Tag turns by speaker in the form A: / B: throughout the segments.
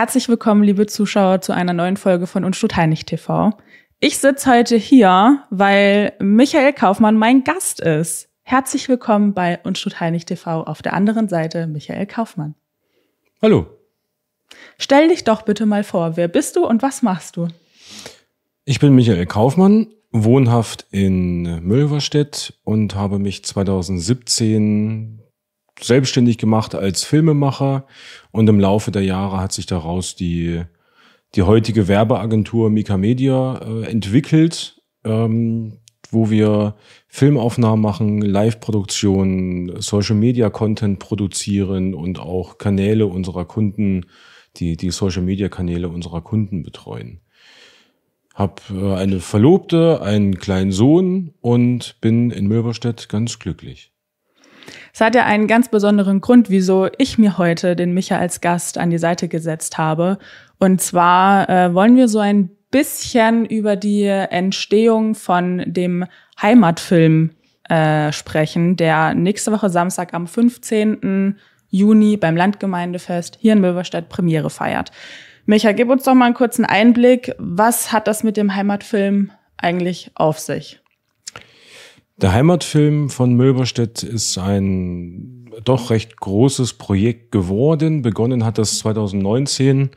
A: Herzlich willkommen, liebe Zuschauer, zu einer neuen Folge von Unstut Heinig TV. Ich sitze heute hier, weil Michael Kaufmann mein Gast ist. Herzlich willkommen bei Unstut Heinig TV. Auf der anderen Seite Michael Kaufmann. Hallo. Stell dich doch bitte mal vor. Wer bist du und was machst du?
B: Ich bin Michael Kaufmann, wohnhaft in Müllverstedt und habe mich 2017 selbstständig gemacht als Filmemacher und im Laufe der Jahre hat sich daraus die, die heutige Werbeagentur Mika Media äh, entwickelt, ähm, wo wir Filmaufnahmen machen, Live-Produktionen, Social-Media-Content produzieren und auch Kanäle unserer Kunden, die, die Social-Media-Kanäle unserer Kunden betreuen. Hab äh, eine Verlobte, einen kleinen Sohn und bin in Möberstedt ganz glücklich.
A: Es hat ja einen ganz besonderen Grund, wieso ich mir heute den Micha als Gast an die Seite gesetzt habe. Und zwar äh, wollen wir so ein bisschen über die Entstehung von dem Heimatfilm äh, sprechen, der nächste Woche Samstag am 15. Juni beim Landgemeindefest hier in Milverstedt Premiere feiert. Micha, gib uns doch mal einen kurzen Einblick. Was hat das mit dem Heimatfilm eigentlich auf sich?
B: Der Heimatfilm von Mülberstedt ist ein doch recht großes Projekt geworden. Begonnen hat das 2019.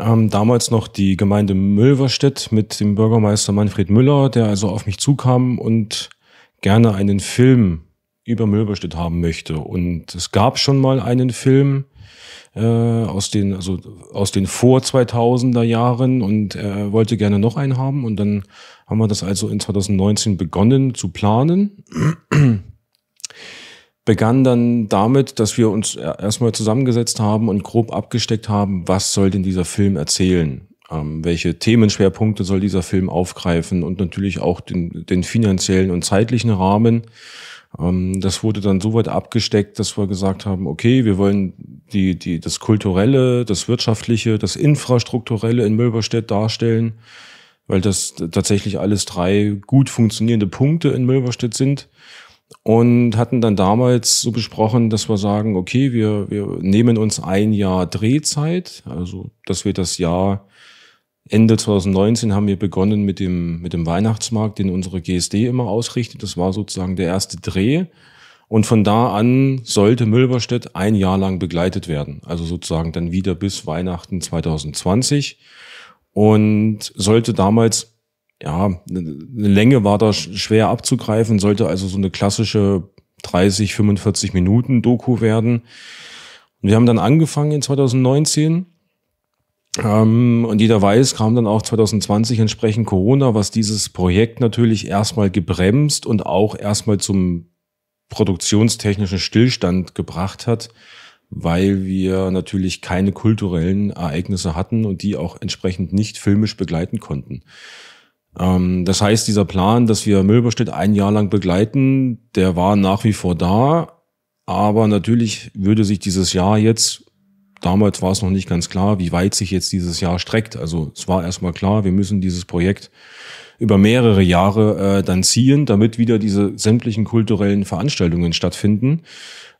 B: Ähm, damals noch die Gemeinde Mülverstedt mit dem Bürgermeister Manfred Müller, der also auf mich zukam und gerne einen Film über Mülverstedt haben möchte. Und es gab schon mal einen Film, äh, aus den, also aus den vor 2000er Jahren und äh, wollte gerne noch einen haben. Und dann haben wir das also in 2019 begonnen zu planen. begann dann damit, dass wir uns erstmal zusammengesetzt haben und grob abgesteckt haben, was soll denn dieser Film erzählen? Ähm, welche Themenschwerpunkte soll dieser Film aufgreifen und natürlich auch den, den finanziellen und zeitlichen Rahmen. Ähm, das wurde dann so weit abgesteckt, dass wir gesagt haben, okay, wir wollen die, die, das Kulturelle, das Wirtschaftliche, das Infrastrukturelle in Milberstedt darstellen, weil das tatsächlich alles drei gut funktionierende Punkte in Milberstedt sind. Und hatten dann damals so besprochen, dass wir sagen, okay, wir, wir nehmen uns ein Jahr Drehzeit, also dass wir das Jahr Ende 2019 haben wir begonnen mit dem, mit dem Weihnachtsmarkt, den unsere GSD immer ausrichtet. Das war sozusagen der erste Dreh. Und von da an sollte Mülberstedt ein Jahr lang begleitet werden. Also sozusagen dann wieder bis Weihnachten 2020. Und sollte damals, ja, eine Länge war da schwer abzugreifen, sollte also so eine klassische 30, 45 Minuten Doku werden. Und wir haben dann angefangen in 2019 ähm, und jeder weiß, kam dann auch 2020 entsprechend Corona, was dieses Projekt natürlich erstmal gebremst und auch erstmal zum produktionstechnischen Stillstand gebracht hat, weil wir natürlich keine kulturellen Ereignisse hatten und die auch entsprechend nicht filmisch begleiten konnten. Ähm, das heißt, dieser Plan, dass wir Möberstedt ein Jahr lang begleiten, der war nach wie vor da. Aber natürlich würde sich dieses Jahr jetzt damals war es noch nicht ganz klar, wie weit sich jetzt dieses Jahr streckt. Also es war erstmal klar, wir müssen dieses Projekt über mehrere Jahre äh, dann ziehen, damit wieder diese sämtlichen kulturellen Veranstaltungen stattfinden.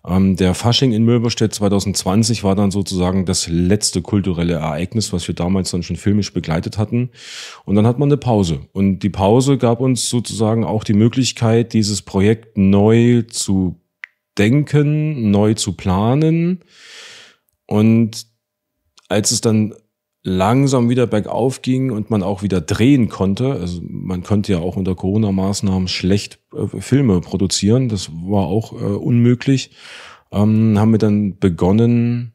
B: Ähm, der Fasching in Mülberstedt 2020 war dann sozusagen das letzte kulturelle Ereignis, was wir damals dann schon filmisch begleitet hatten. Und dann hat man eine Pause. Und die Pause gab uns sozusagen auch die Möglichkeit, dieses Projekt neu zu denken, neu zu planen und als es dann langsam wieder bergauf ging und man auch wieder drehen konnte, also man konnte ja auch unter Corona-Maßnahmen schlecht äh, Filme produzieren, das war auch äh, unmöglich, ähm, haben wir dann begonnen,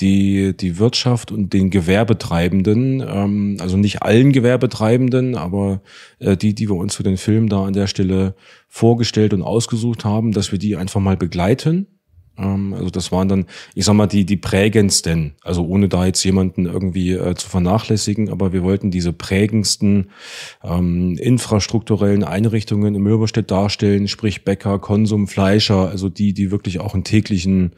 B: die, die Wirtschaft und den Gewerbetreibenden, ähm, also nicht allen Gewerbetreibenden, aber äh, die, die wir uns für den Film da an der Stelle vorgestellt und ausgesucht haben, dass wir die einfach mal begleiten ähm, also das waren dann, ich sag mal, die, die prägendsten, also ohne da jetzt jemanden irgendwie äh, zu vernachlässigen, aber wir wollten diese prägendsten ähm, infrastrukturellen Einrichtungen im Mürberstedt darstellen, sprich Bäcker, Konsum, Fleischer, also die, die wirklich auch einen täglichen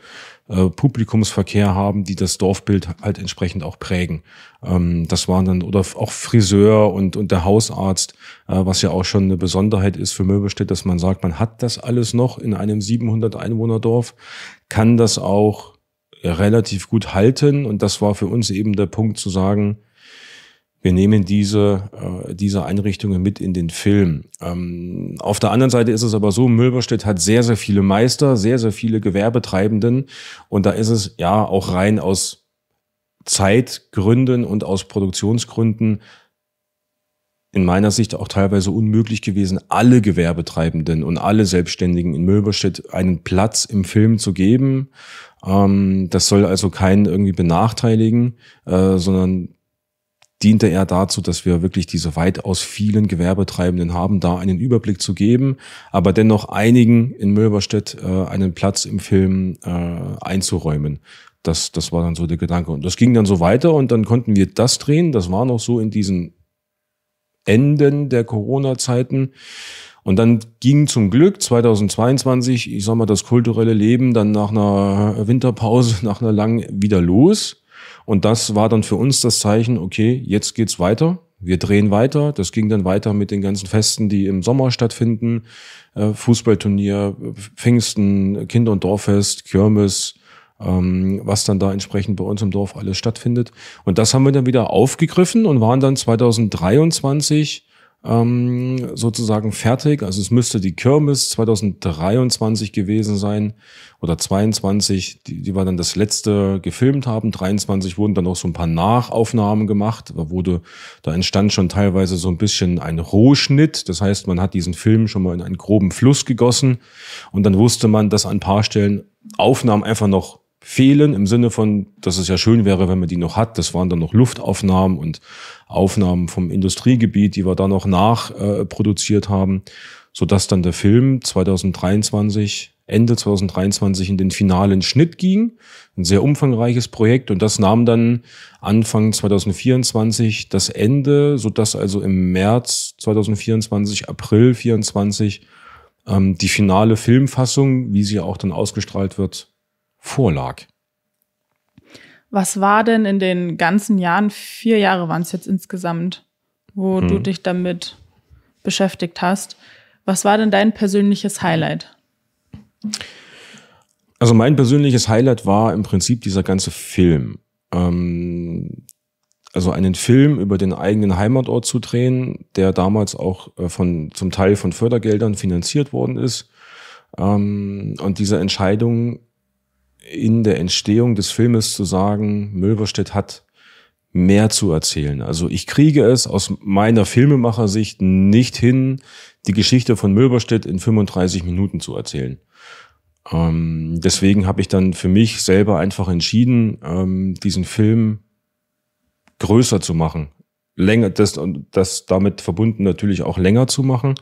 B: äh, Publikumsverkehr haben, die das Dorfbild halt entsprechend auch prägen. Ähm, das waren dann, oder auch Friseur und, und der Hausarzt, äh, was ja auch schon eine Besonderheit ist für Möbelstedt, dass man sagt, man hat das alles noch in einem 700-Einwohner-Dorf, kann das auch relativ gut halten. Und das war für uns eben der Punkt zu sagen, wir nehmen diese, äh, diese Einrichtungen mit in den Film. Ähm, auf der anderen Seite ist es aber so, Mülberstedt hat sehr, sehr viele Meister, sehr, sehr viele Gewerbetreibenden und da ist es ja auch rein aus Zeitgründen und aus Produktionsgründen in meiner Sicht auch teilweise unmöglich gewesen, alle Gewerbetreibenden und alle Selbstständigen in Mülberstedt einen Platz im Film zu geben. Ähm, das soll also keinen irgendwie benachteiligen, äh, sondern diente er dazu, dass wir wirklich diese weitaus vielen Gewerbetreibenden haben, da einen Überblick zu geben, aber dennoch einigen in Möberstedt äh, einen Platz im Film äh, einzuräumen. Das, das war dann so der Gedanke. Und das ging dann so weiter und dann konnten wir das drehen. Das war noch so in diesen Enden der Corona-Zeiten. Und dann ging zum Glück 2022, ich sag mal, das kulturelle Leben dann nach einer Winterpause, nach einer langen wieder los. Und das war dann für uns das Zeichen, okay, jetzt geht's weiter. Wir drehen weiter. Das ging dann weiter mit den ganzen Festen, die im Sommer stattfinden. Äh, Fußballturnier, Pfingsten, Kinder- und Dorffest, Kirmes, ähm, was dann da entsprechend bei uns im Dorf alles stattfindet. Und das haben wir dann wieder aufgegriffen und waren dann 2023 ähm, sozusagen fertig. Also es müsste die Kirmes 2023 gewesen sein oder 22, die, die wir dann das letzte gefilmt haben. 23 wurden dann noch so ein paar Nachaufnahmen gemacht. Da wurde, da entstand schon teilweise so ein bisschen ein Rohschnitt. Das heißt, man hat diesen Film schon mal in einen groben Fluss gegossen und dann wusste man, dass an paar Stellen Aufnahmen einfach noch fehlen, im Sinne von, dass es ja schön wäre, wenn man die noch hat. Das waren dann noch Luftaufnahmen und Aufnahmen vom Industriegebiet, die wir dann noch nachproduziert äh, haben, sodass dann der Film 2023, Ende 2023 in den finalen Schnitt ging. Ein sehr umfangreiches Projekt und das nahm dann Anfang 2024 das Ende, sodass also im März 2024, April 2024 ähm, die finale Filmfassung, wie sie auch dann ausgestrahlt wird, vorlag.
A: Was war denn in den ganzen Jahren, vier Jahre waren es jetzt insgesamt, wo hm. du dich damit beschäftigt hast, was war denn dein persönliches Highlight?
B: Also mein persönliches Highlight war im Prinzip dieser ganze Film. Ähm, also einen Film über den eigenen Heimatort zu drehen, der damals auch äh, von, zum Teil von Fördergeldern finanziert worden ist. Ähm, und diese Entscheidung in der Entstehung des Filmes zu sagen, Milberstedt hat mehr zu erzählen. Also ich kriege es aus meiner Filmemachersicht nicht hin, die Geschichte von Milberstedt in 35 Minuten zu erzählen. Ähm, deswegen habe ich dann für mich selber einfach entschieden, ähm, diesen Film größer zu machen. Länger, das, und das damit verbunden natürlich auch länger zu machen,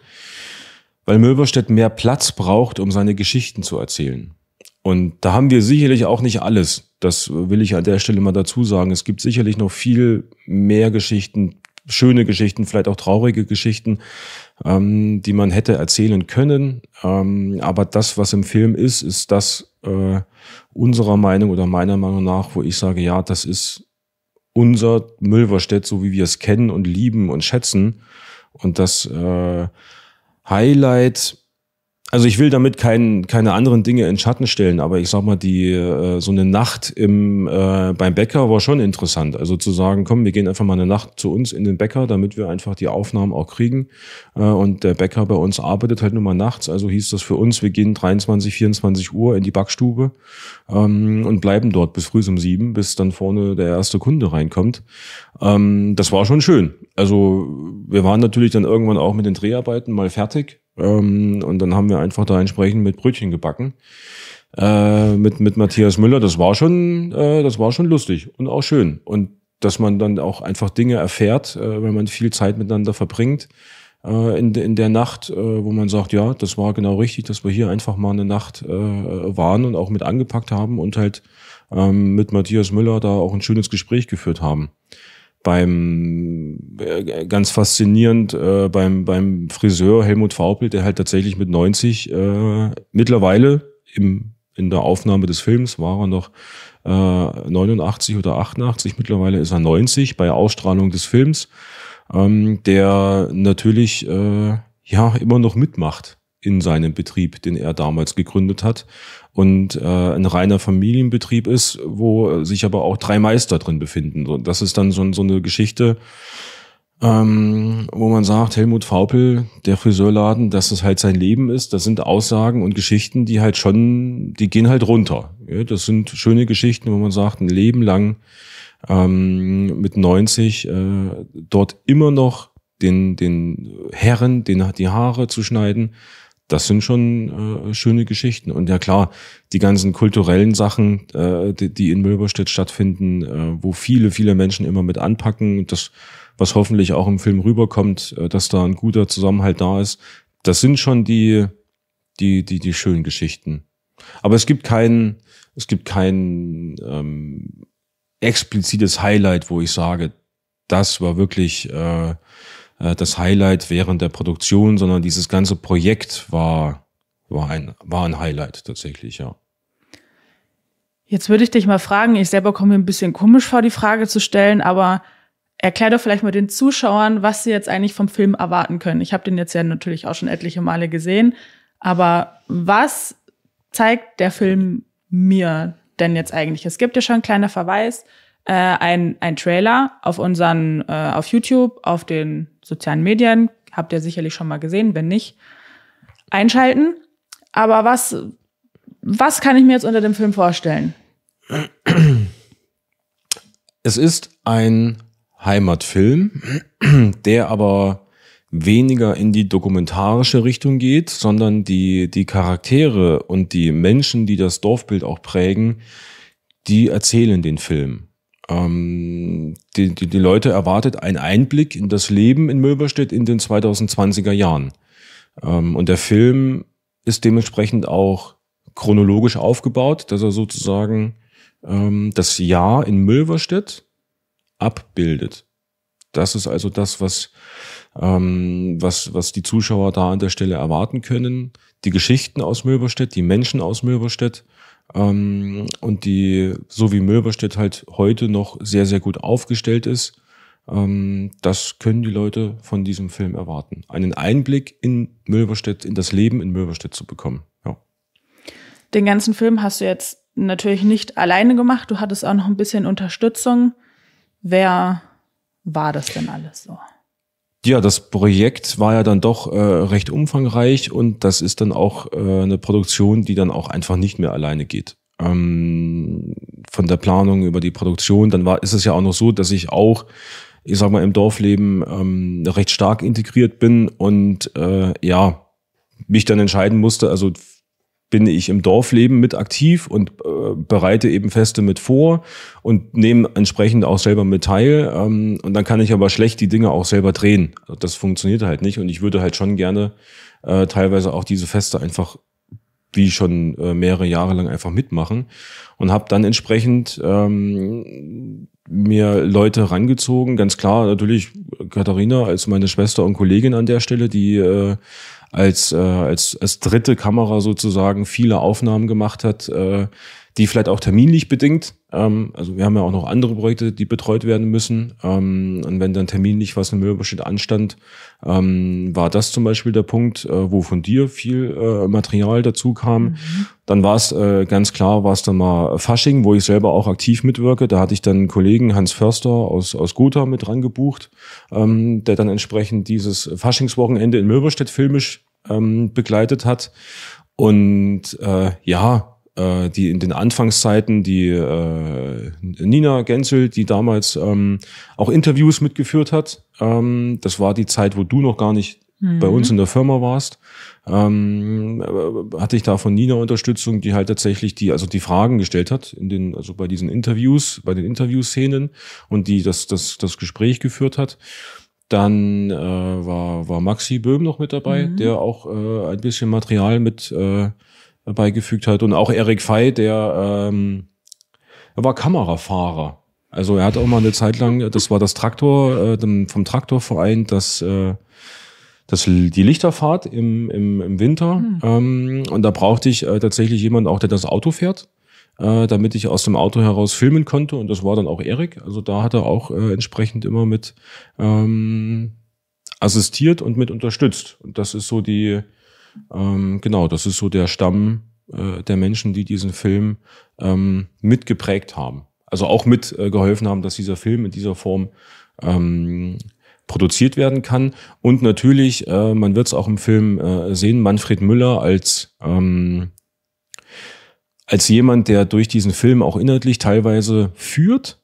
B: weil Milberstedt mehr Platz braucht, um seine Geschichten zu erzählen. Und da haben wir sicherlich auch nicht alles. Das will ich an der Stelle mal dazu sagen. Es gibt sicherlich noch viel mehr Geschichten, schöne Geschichten, vielleicht auch traurige Geschichten, ähm, die man hätte erzählen können. Ähm, aber das, was im Film ist, ist das äh, unserer Meinung oder meiner Meinung nach, wo ich sage, ja, das ist unser Müllverstedt, so wie wir es kennen und lieben und schätzen. Und das äh, Highlight also ich will damit kein, keine anderen Dinge in Schatten stellen, aber ich sag mal, die äh, so eine Nacht im, äh, beim Bäcker war schon interessant. Also zu sagen, komm, wir gehen einfach mal eine Nacht zu uns in den Bäcker, damit wir einfach die Aufnahmen auch kriegen. Äh, und der Bäcker bei uns arbeitet halt nur mal nachts. Also hieß das für uns, wir gehen 23, 24 Uhr in die Backstube ähm, und bleiben dort bis früh um sieben, bis dann vorne der erste Kunde reinkommt. Ähm, das war schon schön. Also wir waren natürlich dann irgendwann auch mit den Dreharbeiten mal fertig ähm, und dann haben wir einfach da entsprechend mit Brötchen gebacken. Äh, mit, mit Matthias Müller, das war schon, äh, das war schon lustig und auch schön. Und dass man dann auch einfach Dinge erfährt, äh, wenn man viel Zeit miteinander verbringt äh, in, in der Nacht, äh, wo man sagt, ja, das war genau richtig, dass wir hier einfach mal eine Nacht äh, waren und auch mit angepackt haben und halt ähm, mit Matthias Müller da auch ein schönes Gespräch geführt haben beim äh, ganz faszinierend äh, beim beim Friseur Helmut Faupel, der halt tatsächlich mit 90 äh, mittlerweile im in der Aufnahme des Films war er noch äh, 89 oder 88, mittlerweile ist er 90 bei Ausstrahlung des Films, ähm, der natürlich äh, ja immer noch mitmacht in seinem Betrieb, den er damals gegründet hat. Und äh, ein reiner Familienbetrieb ist, wo sich aber auch drei Meister drin befinden. So, das ist dann so, so eine Geschichte, ähm, wo man sagt, Helmut Faupel, der Friseurladen, dass es halt sein Leben ist. Das sind Aussagen und Geschichten, die halt schon, die gehen halt runter. Ja, das sind schöne Geschichten, wo man sagt, ein Leben lang ähm, mit 90 äh, dort immer noch den, den Herren den, die Haare zu schneiden das sind schon äh, schöne Geschichten. Und ja klar, die ganzen kulturellen Sachen, äh, die, die in Milberstedt stattfinden, äh, wo viele, viele Menschen immer mit anpacken, das, was hoffentlich auch im Film rüberkommt, äh, dass da ein guter Zusammenhalt da ist, das sind schon die, die, die, die schönen Geschichten. Aber es gibt kein, es gibt kein ähm, explizites Highlight, wo ich sage, das war wirklich äh, äh, das Highlight während der Produktion, sondern dieses ganze Projekt war, war, ein, war ein Highlight tatsächlich, ja.
A: Jetzt würde ich dich mal fragen, ich selber komme mir ein bisschen komisch vor, die Frage zu stellen, aber erklär doch vielleicht mal den Zuschauern, was sie jetzt eigentlich vom Film erwarten können. Ich habe den jetzt ja natürlich auch schon etliche Male gesehen, aber was zeigt der Film mir denn jetzt eigentlich? Es gibt ja schon einen kleinen Verweis, äh, ein, ein Trailer auf unseren, äh, auf YouTube, auf den sozialen Medien. Habt ihr sicherlich schon mal gesehen, wenn nicht, einschalten. Aber was, was kann ich mir jetzt unter dem Film vorstellen?
B: Es ist ein Heimatfilm, der aber weniger in die dokumentarische Richtung geht, sondern die, die Charaktere und die Menschen, die das Dorfbild auch prägen, die erzählen den Film. Ähm, die, die, die Leute erwartet einen Einblick in das Leben in Möberstedt in den 2020er Jahren. Ähm, und der Film ist dementsprechend auch chronologisch aufgebaut, dass er sozusagen ähm, das Jahr in Möberstedt abbildet. Das ist also das, was, ähm, was, was die Zuschauer da an der Stelle erwarten können. Die Geschichten aus Möberstedt, die Menschen aus Möberstedt, ähm, und die, so wie Möberstedt halt heute noch sehr, sehr gut aufgestellt ist, ähm, das können die Leute von diesem Film erwarten. Einen Einblick in Möberstedt, in das Leben in Möberstedt zu bekommen. Ja.
A: Den ganzen Film hast du jetzt natürlich nicht alleine gemacht. Du hattest auch noch ein bisschen Unterstützung. Wer war das denn alles so?
B: Ja, das Projekt war ja dann doch äh, recht umfangreich und das ist dann auch äh, eine Produktion, die dann auch einfach nicht mehr alleine geht. Ähm, von der Planung über die Produktion, dann war, ist es ja auch noch so, dass ich auch, ich sag mal, im Dorfleben ähm, recht stark integriert bin und äh, ja, mich dann entscheiden musste, also bin ich im Dorfleben mit aktiv und äh, bereite eben Feste mit vor und nehme entsprechend auch selber mit teil. Ähm, und dann kann ich aber schlecht die Dinge auch selber drehen. Also das funktioniert halt nicht. Und ich würde halt schon gerne äh, teilweise auch diese Feste einfach wie schon äh, mehrere Jahre lang einfach mitmachen und habe dann entsprechend ähm, mir Leute rangezogen. Ganz klar, natürlich Katharina als meine Schwester und Kollegin an der Stelle, die äh, als, äh, als, als dritte Kamera sozusagen viele Aufnahmen gemacht hat, äh, die vielleicht auch terminlich bedingt. Ähm, also wir haben ja auch noch andere Projekte, die betreut werden müssen. Ähm, und wenn dann terminlich was in Möbelstedt anstand, ähm, war das zum Beispiel der Punkt, äh, wo von dir viel äh, Material dazu kam. Mhm. Dann war es äh, ganz klar, war es dann mal Fasching, wo ich selber auch aktiv mitwirke. Da hatte ich dann einen Kollegen Hans Förster aus, aus Gotha mit dran gebucht, ähm, der dann entsprechend dieses Faschingswochenende in Möberstedt filmisch ähm, begleitet hat. Und äh, ja, äh, die in den Anfangszeiten, die äh, Nina Genzel, die damals ähm, auch Interviews mitgeführt hat. Ähm, das war die Zeit, wo du noch gar nicht mhm. bei uns in der Firma warst. Ähm, äh, hatte ich da von Nina Unterstützung, die halt tatsächlich die, also die Fragen gestellt hat in den, also bei diesen Interviews, bei den Interviewszenen und die das, das, das Gespräch geführt hat. Dann äh, war, war Maxi Böhm noch mit dabei, mhm. der auch äh, ein bisschen Material mit äh, beigefügt hat. Und auch Erik Fey, der ähm, er war Kamerafahrer. Also er hat auch mal eine Zeit lang, das war das Traktor, äh, vom Traktorverein, das, äh, das die Lichterfahrt im, im, im Winter. Mhm. Ähm, und da brauchte ich äh, tatsächlich jemanden auch, der das Auto fährt, äh, damit ich aus dem Auto heraus filmen konnte. Und das war dann auch Erik. Also da hat er auch äh, entsprechend immer mit ähm, assistiert und mit unterstützt. Und das ist so die, ähm, genau, das ist so der Stamm äh, der Menschen, die diesen Film ähm, mitgeprägt haben. Also auch mitgeholfen äh, haben, dass dieser Film in dieser Form ähm, produziert werden kann. Und natürlich, äh, man wird es auch im Film äh, sehen, Manfred Müller als, ähm, als jemand, der durch diesen Film auch inhaltlich teilweise führt,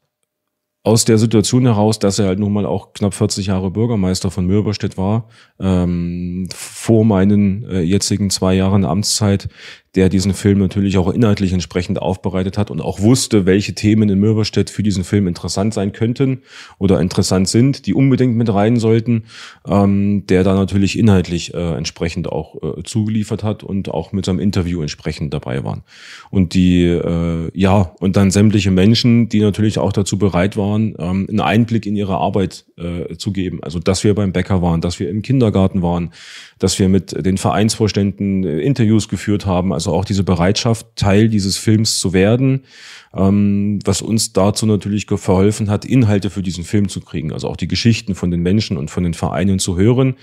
B: aus der Situation heraus, dass er halt nun mal auch knapp 40 Jahre Bürgermeister von Mürberstedt war, ähm, vor meinen äh, jetzigen zwei Jahren Amtszeit der diesen Film natürlich auch inhaltlich entsprechend aufbereitet hat und auch wusste, welche Themen in Mürberstedt für diesen Film interessant sein könnten oder interessant sind, die unbedingt mit rein sollten, ähm, der da natürlich inhaltlich äh, entsprechend auch äh, zugeliefert hat und auch mit seinem Interview entsprechend dabei waren. Und die, äh, ja, und dann sämtliche Menschen, die natürlich auch dazu bereit waren, ähm, einen Einblick in ihre Arbeit äh, zu geben. Also, dass wir beim Bäcker waren, dass wir im Kindergarten waren, dass wir mit den Vereinsvorständen äh, Interviews geführt haben, also also auch diese Bereitschaft, Teil dieses Films zu werden, ähm, was uns dazu natürlich verholfen hat, Inhalte für diesen Film zu kriegen. Also auch die Geschichten von den Menschen und von den Vereinen zu hören.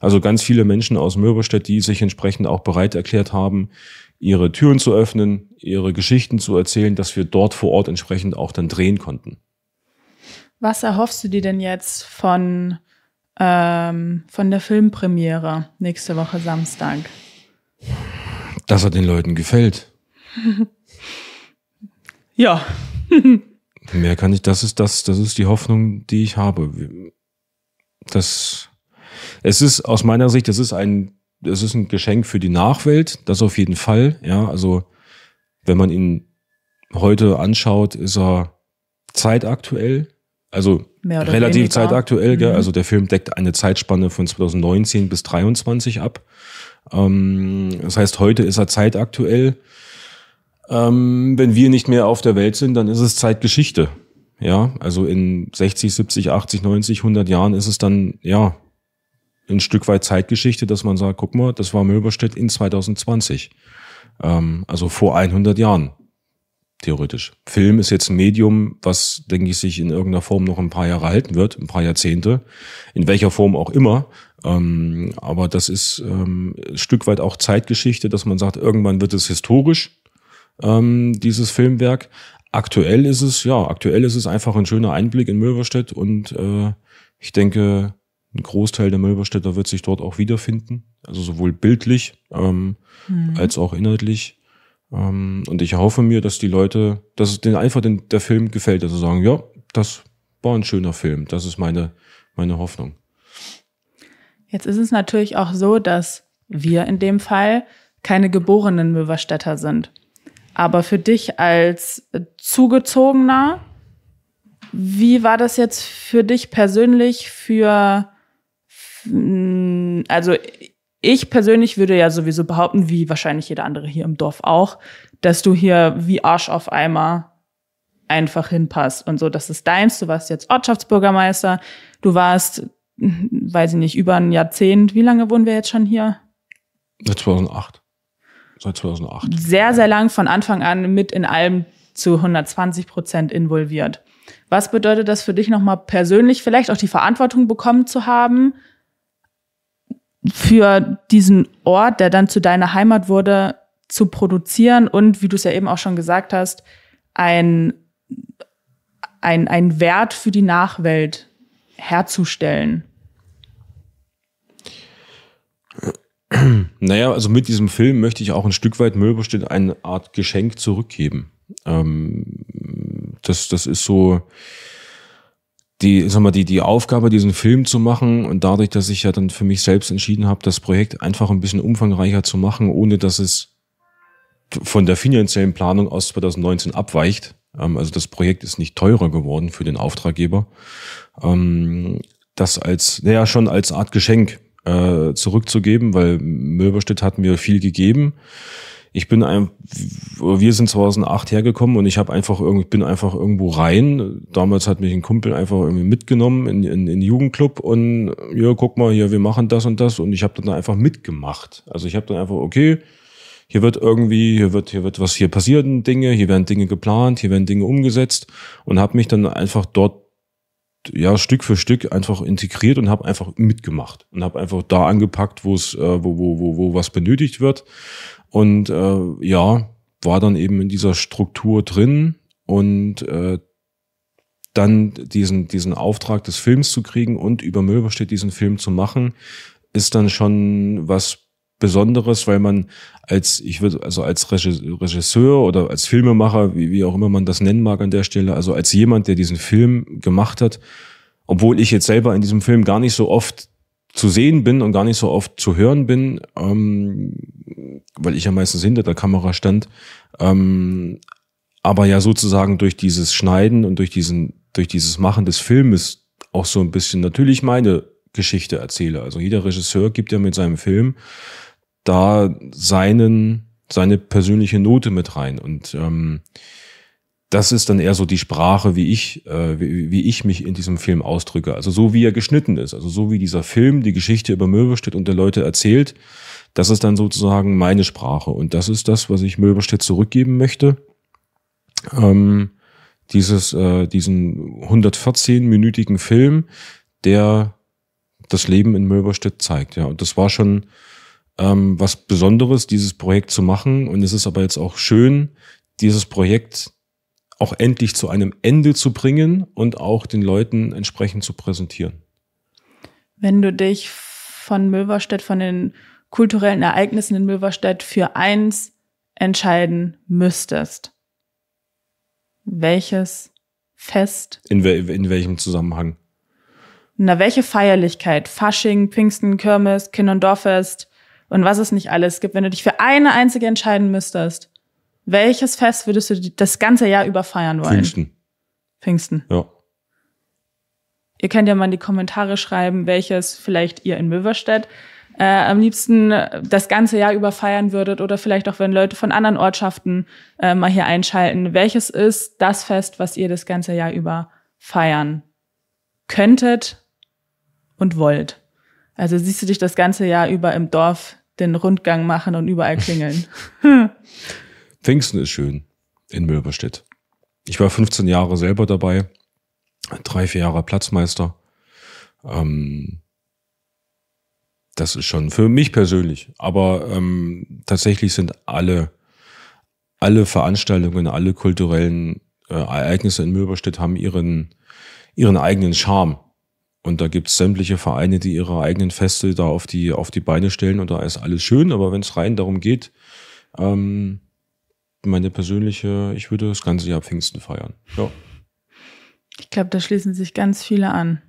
B: Also ganz viele Menschen aus Möberstedt, die sich entsprechend auch bereit erklärt haben, ihre Türen zu öffnen, ihre Geschichten zu erzählen, dass wir dort vor Ort entsprechend auch dann drehen konnten.
A: Was erhoffst du dir denn jetzt von, ähm, von der Filmpremiere nächste Woche Samstag?
B: Dass er den Leuten gefällt. ja. Mehr kann ich, das ist das, das ist die Hoffnung, die ich habe. Das, es ist aus meiner Sicht, das ist ein, das ist ein Geschenk für die Nachwelt, das auf jeden Fall, ja, also, wenn man ihn heute anschaut, ist er zeitaktuell, also relativ weniger. zeitaktuell, mhm. gell? also der Film deckt eine Zeitspanne von 2019 bis 23 ab. Ähm, das heißt, heute ist er zeitaktuell. Ähm, wenn wir nicht mehr auf der Welt sind, dann ist es Zeitgeschichte. Ja, also in 60, 70, 80, 90, 100 Jahren ist es dann, ja, ein Stück weit Zeitgeschichte, dass man sagt, guck mal, das war Möberstedt in 2020. Ähm, also vor 100 Jahren. Theoretisch. Film ist jetzt ein Medium, was, denke ich, sich in irgendeiner Form noch ein paar Jahre halten wird, ein paar Jahrzehnte, in welcher Form auch immer. Ähm, aber das ist ähm, ein Stück weit auch Zeitgeschichte, dass man sagt, irgendwann wird es historisch, ähm, dieses Filmwerk. Aktuell ist es, ja, aktuell ist es einfach ein schöner Einblick in Milverstedt und äh, ich denke, ein Großteil der Milverstädter wird sich dort auch wiederfinden. Also sowohl bildlich ähm, mhm. als auch inhaltlich. Ähm, und ich hoffe mir, dass die Leute, dass es denen einfach den, der Film gefällt, dass also sie sagen, ja, das war ein schöner Film. Das ist meine, meine Hoffnung.
A: Jetzt ist es natürlich auch so, dass wir in dem Fall keine geborenen Möverstädter sind. Aber für dich als Zugezogener, wie war das jetzt für dich persönlich für, mm, also ich persönlich würde ja sowieso behaupten, wie wahrscheinlich jeder andere hier im Dorf auch, dass du hier wie Arsch auf Eimer einfach hinpasst und so, das ist deins, du warst jetzt Ortschaftsbürgermeister, du warst hm, weiß ich nicht, über ein Jahrzehnt. Wie lange wohnen wir jetzt schon hier?
B: Seit 2008. Seit 2008.
A: Sehr, sehr lang von Anfang an mit in allem zu 120 Prozent involviert. Was bedeutet das für dich nochmal persönlich, vielleicht auch die Verantwortung bekommen zu haben für diesen Ort, der dann zu deiner Heimat wurde, zu produzieren und, wie du es ja eben auch schon gesagt hast, ein, ein, ein Wert für die Nachwelt herzustellen?
B: Naja, also mit diesem Film möchte ich auch ein Stück weit Möbelstedt eine Art Geschenk zurückgeben. Ähm, das, das ist so die, sag mal, die, die Aufgabe, diesen Film zu machen und dadurch, dass ich ja dann für mich selbst entschieden habe, das Projekt einfach ein bisschen umfangreicher zu machen, ohne dass es von der finanziellen Planung aus 2019 abweicht. Ähm, also das Projekt ist nicht teurer geworden für den Auftraggeber. Ähm, das als, naja, schon als Art Geschenk äh, zurückzugeben, weil Möberstedt hat mir viel gegeben. Ich bin ein, wir sind 2008 hergekommen und ich habe einfach irgendwie, bin einfach irgendwo rein. Damals hat mich ein Kumpel einfach irgendwie mitgenommen in, in, in Jugendclub und ja, guck mal hier, wir machen das und das und ich habe dann einfach mitgemacht. Also ich habe dann einfach okay, hier wird irgendwie, hier wird, hier wird was, hier passieren Dinge, hier werden Dinge geplant, hier werden Dinge umgesetzt und habe mich dann einfach dort ja Stück für Stück einfach integriert und habe einfach mitgemacht und habe einfach da angepackt, wo es, äh, wo, wo, wo, wo was benötigt wird. Und äh, ja, war dann eben in dieser Struktur drin und äh, dann diesen, diesen Auftrag des Films zu kriegen und über Möbelstedt diesen Film zu machen, ist dann schon was Besonderes, weil man als, ich würde, also als Regisseur oder als Filmemacher, wie, wie auch immer man das nennen mag an der Stelle, also als jemand, der diesen Film gemacht hat, obwohl ich jetzt selber in diesem Film gar nicht so oft zu sehen bin und gar nicht so oft zu hören bin, ähm, weil ich ja meistens hinter der Kamera stand, ähm, aber ja sozusagen durch dieses Schneiden und durch diesen, durch dieses Machen des Filmes auch so ein bisschen natürlich meine Geschichte erzähle. Also jeder Regisseur gibt ja mit seinem Film da seinen, seine persönliche Note mit rein. Und ähm, das ist dann eher so die Sprache, wie ich, äh, wie, wie, ich mich in diesem Film ausdrücke. Also so wie er geschnitten ist, also so wie dieser Film die Geschichte über Möbelstedt und der Leute erzählt, das ist dann sozusagen meine Sprache. Und das ist das, was ich Möbelstedt zurückgeben möchte. Ähm, dieses, äh, diesen 114-minütigen Film, der das Leben in Möberstedt zeigt. Ja, und das war schon ähm, was Besonderes, dieses Projekt zu machen. Und es ist aber jetzt auch schön, dieses Projekt auch endlich zu einem Ende zu bringen und auch den Leuten entsprechend zu präsentieren.
A: Wenn du dich von Möverstedt, von den kulturellen Ereignissen in Möverstedt für eins entscheiden müsstest, welches Fest?
B: In, wel in welchem Zusammenhang?
A: Na, welche Feierlichkeit? Fasching, Pfingsten, Kirmes, Kind- und Dorffest? und was es nicht alles gibt, wenn du dich für eine einzige entscheiden müsstest, welches Fest würdest du das ganze Jahr über feiern wollen? Pfingsten. Pfingsten. Ja. Ihr könnt ja mal in die Kommentare schreiben, welches vielleicht ihr in Möverstedt äh, am liebsten das ganze Jahr über feiern würdet oder vielleicht auch, wenn Leute von anderen Ortschaften äh, mal hier einschalten. Welches ist das Fest, was ihr das ganze Jahr über feiern könntet und wollt? Also siehst du dich das ganze Jahr über im Dorf den Rundgang machen und überall klingeln.
B: Pfingsten ist schön in Möberstedt. Ich war 15 Jahre selber dabei, drei, vier Jahre Platzmeister. Ähm, das ist schon für mich persönlich. Aber ähm, tatsächlich sind alle, alle Veranstaltungen, alle kulturellen äh, Ereignisse in Möberstedt haben ihren, ihren eigenen Charme. Und da gibt es sämtliche Vereine, die ihre eigenen Feste da auf die, auf die Beine stellen und da ist alles schön, aber wenn es rein darum geht, ähm, meine persönliche, ich würde das ganze Jahr Pfingsten feiern. Ja.
A: Ich glaube, da schließen sich ganz viele an.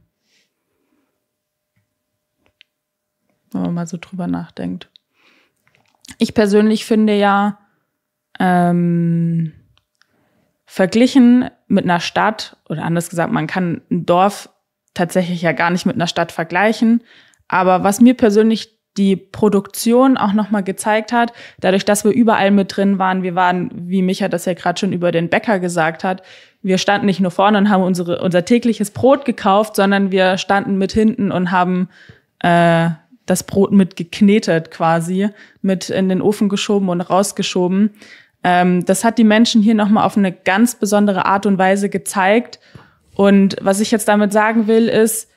A: Wenn man mal so drüber nachdenkt. Ich persönlich finde ja, ähm, verglichen mit einer Stadt oder anders gesagt, man kann ein Dorf tatsächlich ja gar nicht mit einer Stadt vergleichen. Aber was mir persönlich die Produktion auch nochmal gezeigt hat, dadurch, dass wir überall mit drin waren, wir waren, wie Micha das ja gerade schon über den Bäcker gesagt hat, wir standen nicht nur vorne und haben unsere, unser tägliches Brot gekauft, sondern wir standen mit hinten und haben äh, das Brot mit geknetet quasi, mit in den Ofen geschoben und rausgeschoben. Ähm, das hat die Menschen hier nochmal auf eine ganz besondere Art und Weise gezeigt und was ich jetzt damit sagen will, ist,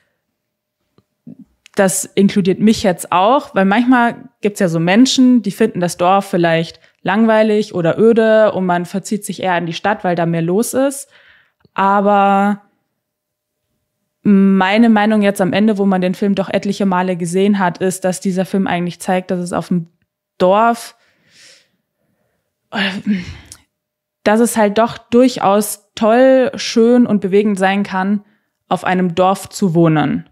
A: das inkludiert mich jetzt auch, weil manchmal gibt's ja so Menschen, die finden das Dorf vielleicht langweilig oder öde und man verzieht sich eher in die Stadt, weil da mehr los ist. Aber meine Meinung jetzt am Ende, wo man den Film doch etliche Male gesehen hat, ist, dass dieser Film eigentlich zeigt, dass es auf dem Dorf äh, dass es halt doch durchaus toll, schön und bewegend sein kann, auf einem Dorf zu wohnen.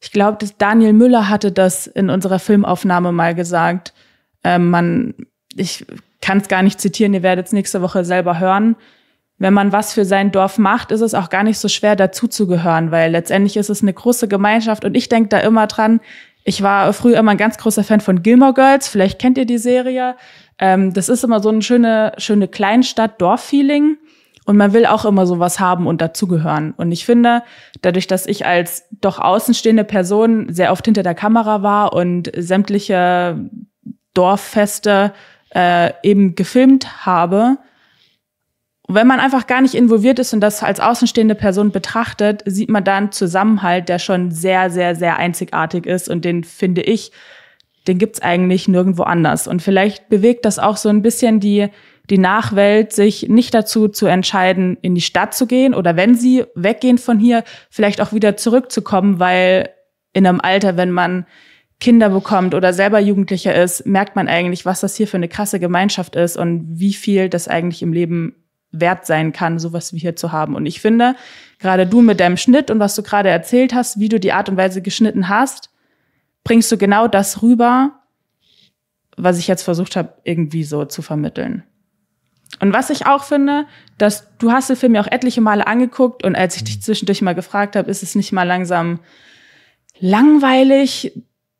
A: Ich glaube, Daniel Müller hatte das in unserer Filmaufnahme mal gesagt. Ähm, man, ich kann es gar nicht zitieren, ihr werdet es nächste Woche selber hören. Wenn man was für sein Dorf macht, ist es auch gar nicht so schwer, dazuzugehören, weil letztendlich ist es eine große Gemeinschaft und ich denke da immer dran, ich war früher immer ein ganz großer Fan von Gilmore Girls, vielleicht kennt ihr die Serie. Ähm, das ist immer so ein schöne, schöne Kleinstadt-Dorf-Feeling. Und man will auch immer sowas haben und dazugehören. Und ich finde, dadurch, dass ich als doch außenstehende Person sehr oft hinter der Kamera war und sämtliche Dorffeste äh, eben gefilmt habe, wenn man einfach gar nicht involviert ist und das als außenstehende Person betrachtet, sieht man da einen Zusammenhalt, der schon sehr, sehr, sehr einzigartig ist. Und den finde ich, den gibt's eigentlich nirgendwo anders. Und vielleicht bewegt das auch so ein bisschen die, die Nachwelt, sich nicht dazu zu entscheiden, in die Stadt zu gehen oder wenn sie weggehen von hier, vielleicht auch wieder zurückzukommen, weil in einem Alter, wenn man Kinder bekommt oder selber Jugendlicher ist, merkt man eigentlich, was das hier für eine krasse Gemeinschaft ist und wie viel das eigentlich im Leben wert sein kann, sowas wie hier zu haben. Und ich finde, gerade du mit deinem Schnitt und was du gerade erzählt hast, wie du die Art und Weise geschnitten hast, bringst du genau das rüber, was ich jetzt versucht habe, irgendwie so zu vermitteln. Und was ich auch finde, dass du hast den Film ja auch etliche Male angeguckt und als ich dich mhm. zwischendurch mal gefragt habe, ist es nicht mal langsam langweilig,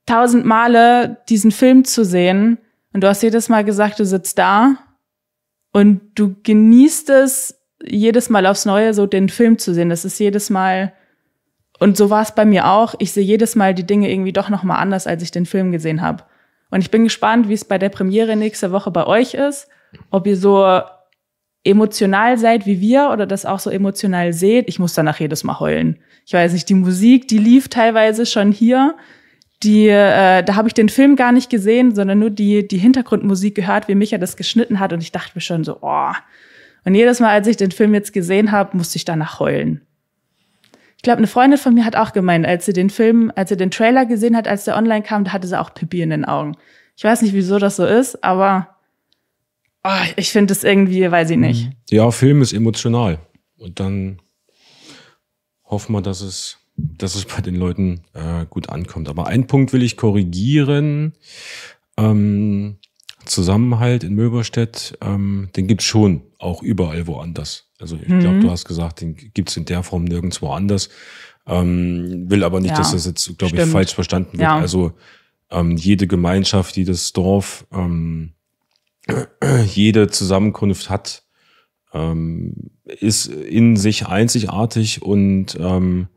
A: tausend Male diesen Film zu sehen? Und du hast jedes Mal gesagt, du sitzt da und du genießt es jedes Mal aufs Neue, so den Film zu sehen. Das ist jedes Mal, und so war es bei mir auch, ich sehe jedes Mal die Dinge irgendwie doch nochmal anders, als ich den Film gesehen habe. Und ich bin gespannt, wie es bei der Premiere nächste Woche bei euch ist, ob ihr so emotional seid wie wir oder das auch so emotional seht. Ich muss danach jedes Mal heulen. Ich weiß nicht, die Musik, die lief teilweise schon hier die, äh, da habe ich den Film gar nicht gesehen, sondern nur die, die Hintergrundmusik gehört, wie Micha das geschnitten hat. Und ich dachte mir schon so, oh. Und jedes Mal, als ich den Film jetzt gesehen habe, musste ich danach heulen. Ich glaube, eine Freundin von mir hat auch gemeint, als sie den Film, als sie den Trailer gesehen hat, als der online kam, da hatte sie auch Pipi in den Augen. Ich weiß nicht, wieso das so ist, aber oh, ich finde es irgendwie, weiß ich nicht.
B: Ja, Film ist emotional. Und dann hoffen wir, dass es dass es bei den Leuten äh, gut ankommt. Aber einen Punkt will ich korrigieren. Ähm, Zusammenhalt in Möberstedt, ähm, den gibt's schon auch überall woanders. Also ich mhm. glaube, du hast gesagt, den gibt's in der Form nirgendwo anders. Ähm, will aber nicht, ja, dass das jetzt, glaube ich, falsch verstanden wird. Ja. Also ähm, jede Gemeinschaft, jedes Dorf, ähm, jede Zusammenkunft hat, ähm, ist in sich einzigartig und ähm,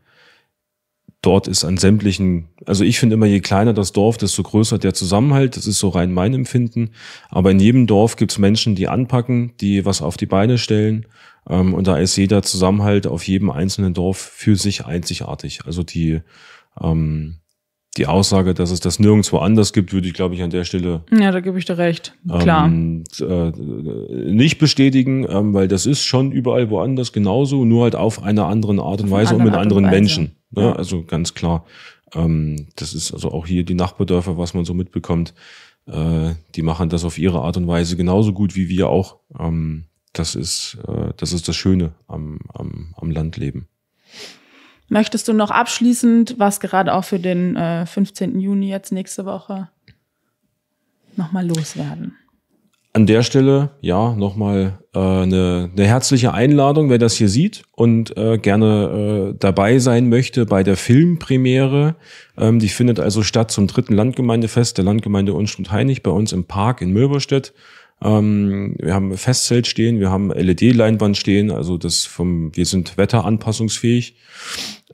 B: dort ist an sämtlichen, also ich finde immer, je kleiner das Dorf, desto größer der Zusammenhalt. Das ist so rein mein Empfinden. Aber in jedem Dorf gibt's Menschen, die anpacken, die was auf die Beine stellen. Ähm, und da ist jeder Zusammenhalt auf jedem einzelnen Dorf für sich einzigartig. Also die, ähm, die Aussage, dass es das nirgendwo anders gibt, würde ich, glaube ich, an der Stelle.
A: Ja, da gebe ich dir recht. Klar.
B: Ähm, äh, nicht bestätigen, ähm, weil das ist schon überall woanders genauso, nur halt auf einer anderen Art und Weise und mit Art anderen Weise. Menschen. Ne? Ja. Also ganz klar. Ähm, das ist also auch hier die Nachbardörfer, was man so mitbekommt. Äh, die machen das auf ihre Art und Weise genauso gut wie wir auch. Ähm, das ist, äh, das ist das Schöne am, am, am Landleben.
A: Möchtest du noch abschließend, was gerade auch für den äh, 15. Juni jetzt nächste Woche nochmal loswerden?
B: An der Stelle, ja, nochmal äh, ne eine herzliche Einladung, wer das hier sieht und äh, gerne äh, dabei sein möchte bei der Filmpremiere. Ähm, die findet also statt zum dritten Landgemeindefest der Landgemeinde Unstrut-Heinig bei uns im Park in Möberstedt. Ähm, wir haben Festzelt stehen, wir haben LED-Leinwand stehen, also das vom, wir sind wetteranpassungsfähig.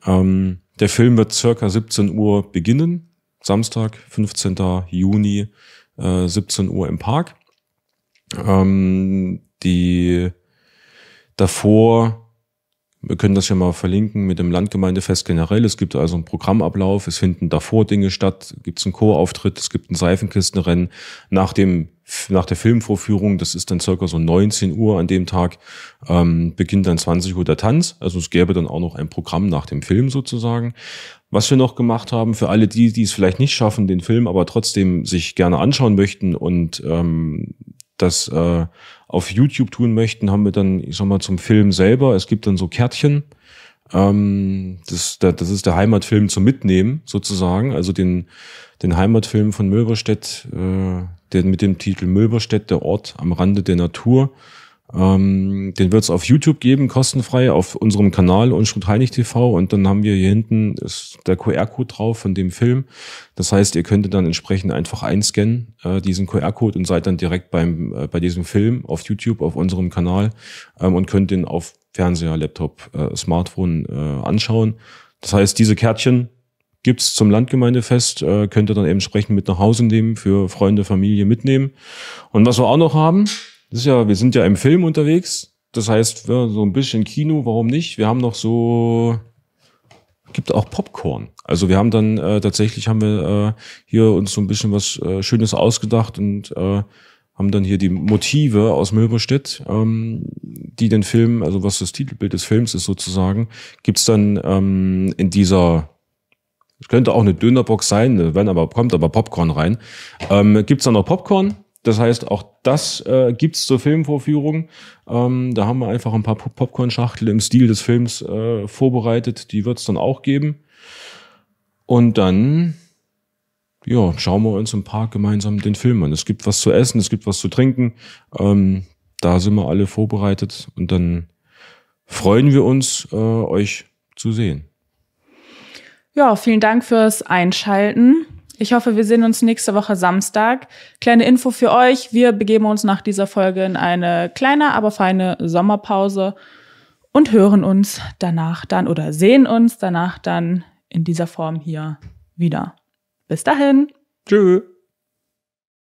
B: Ähm, der Film wird circa 17 Uhr beginnen, Samstag, 15. Juni, äh, 17 Uhr im Park. Ähm, die davor wir können das ja mal verlinken mit dem Landgemeindefest generell. Es gibt also einen Programmablauf, es finden davor Dinge statt, gibt es einen Chorauftritt, es gibt ein Seifenkistenrennen. Nach, dem, nach der Filmvorführung, das ist dann circa so 19 Uhr an dem Tag, ähm, beginnt dann 20 Uhr der Tanz. Also es gäbe dann auch noch ein Programm nach dem Film sozusagen. Was wir noch gemacht haben, für alle die, die es vielleicht nicht schaffen, den Film aber trotzdem sich gerne anschauen möchten und ähm, das äh, auf YouTube tun möchten, haben wir dann, ich sag mal, zum Film selber. Es gibt dann so Kärtchen. Ähm, das, das ist der Heimatfilm zum Mitnehmen, sozusagen. Also den, den Heimatfilm von Milberstedt, äh, der, mit dem Titel Milberstedt, der Ort am Rande der Natur. Ähm, den wird es auf YouTube geben, kostenfrei, auf unserem Kanal Unschuld TV. Und dann haben wir hier hinten ist der QR-Code drauf von dem Film. Das heißt, ihr könntet dann entsprechend einfach einscannen, äh, diesen QR-Code, und seid dann direkt beim, äh, bei diesem Film auf YouTube, auf unserem Kanal ähm, und könnt den auf Fernseher, Laptop, äh, Smartphone äh, anschauen. Das heißt, diese Kärtchen gibt's zum Landgemeindefest, äh, könnt ihr dann entsprechend mit nach Hause nehmen, für Freunde, Familie mitnehmen. Und was wir auch noch haben, das ist ja, wir sind ja im Film unterwegs. Das heißt, ja, so ein bisschen Kino, warum nicht? Wir haben noch so, gibt auch Popcorn. Also wir haben dann äh, tatsächlich haben wir äh, hier uns so ein bisschen was äh, Schönes ausgedacht und äh, haben dann hier die Motive aus Möberstedt, ähm, die den Film, also was das Titelbild des Films ist sozusagen, gibt's dann ähm, in dieser es könnte auch eine Dönerbox sein, wenn aber kommt aber Popcorn rein. Ähm, gibt's dann noch Popcorn? Das heißt, auch das äh, es zur Filmvorführung. Ähm, da haben wir einfach ein paar Pop Popcorn-Schachtel im Stil des Films äh, vorbereitet. Die wird es dann auch geben. Und dann ja, schauen wir uns im Park gemeinsam den Film an. Es gibt was zu essen, es gibt was zu trinken. Ähm, da sind wir alle vorbereitet und dann freuen wir uns, äh, euch zu sehen.
A: Ja, vielen Dank fürs Einschalten. Ich hoffe, wir sehen uns nächste Woche Samstag. Kleine Info für euch. Wir begeben uns nach dieser Folge in eine kleine, aber feine Sommerpause und hören uns danach dann oder sehen uns danach dann in dieser Form hier wieder. Bis dahin.
B: Tschüss.